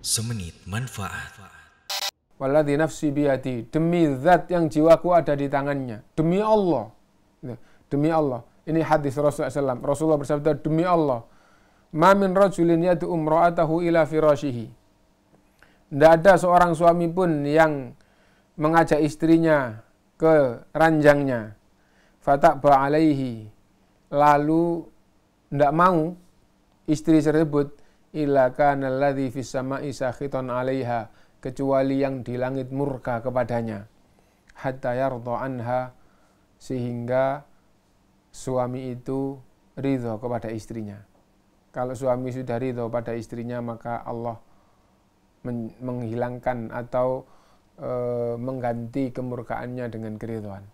Semenit manfaat. Waladhi nafsi biyadi. Demi zat yang jiwaku ada di tangannya. Demi Allah. Gitu. Demi Allah. Ini hadis Rasulullah SAW. Rasulullah bersabda, demi Allah. Ma min rajulin yadu umra'atahu ila firashihi. Tidak ada seorang suami pun yang mengajak istrinya ke ranjangnya. Fatak alaihi. Lalu tidak mau istri tersebut illa kana alladhi fis sama'i sakhitan 'alaiha kecuali yang di langit murka kepadanya hatta yardha anha sehingga suami itu ridho kepada istrinya kalau suami sudah ridho pada istrinya maka Allah menghilangkan atau e, mengganti kemurkaannya dengan keridhoan.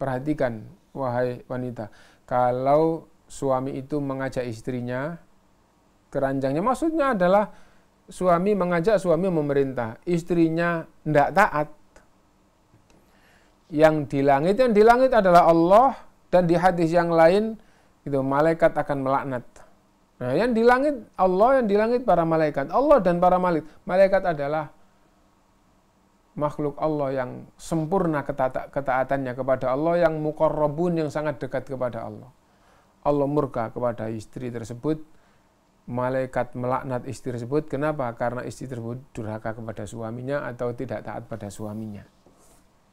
perhatikan wahai wanita kalau suami itu mengajak istrinya keranjangnya. Maksudnya adalah suami mengajak suami memerintah, istrinya tidak taat. Yang di langit, yang di langit adalah Allah dan di hadis yang lain itu malaikat akan melaknat. Nah, yang di langit Allah, yang di langit para malaikat. Allah dan para malaikat. Malaikat adalah makhluk Allah yang sempurna ketata, ketaatannya kepada Allah, yang mukarrabun yang sangat dekat kepada Allah. Allah murka kepada istri tersebut, malaikat melaknat istri tersebut. Kenapa? Karena istri tersebut durhaka kepada suaminya atau tidak taat pada suaminya.